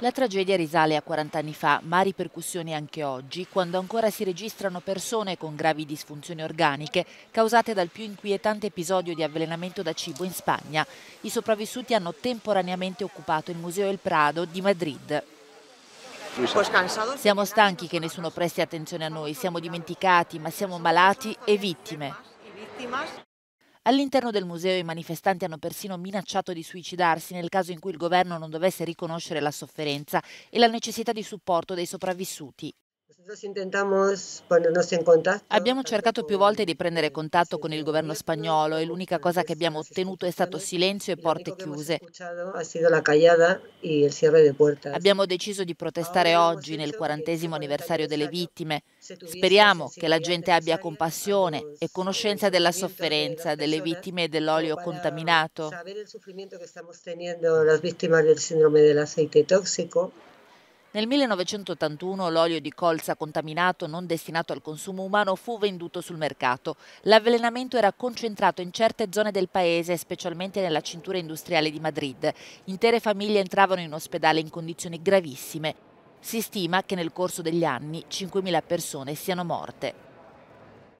La tragedia risale a 40 anni fa, ma ha ripercussioni anche oggi, quando ancora si registrano persone con gravi disfunzioni organiche causate dal più inquietante episodio di avvelenamento da cibo in Spagna. I sopravvissuti hanno temporaneamente occupato il Museo El Prado di Madrid. Siamo stanchi che nessuno presti attenzione a noi, siamo dimenticati, ma siamo malati e vittime. All'interno del museo i manifestanti hanno persino minacciato di suicidarsi nel caso in cui il governo non dovesse riconoscere la sofferenza e la necessità di supporto dei sopravvissuti. Abbiamo cercato più volte di prendere eh, contatto con il governo spagnolo e l'unica cosa che abbiamo ottenuto è stato silenzio e porte chiuse. Abbiamo deciso di protestare oggi nel quarantesimo anniversario delle vittime. Speriamo che la gente abbia compassione e conoscenza della sofferenza delle vittime dell'olio contaminato. Nel 1981 l'olio di colza contaminato non destinato al consumo umano fu venduto sul mercato. L'avvelenamento era concentrato in certe zone del paese, specialmente nella cintura industriale di Madrid. Intere famiglie entravano in ospedale in condizioni gravissime. Si stima che nel corso degli anni 5.000 persone siano morte.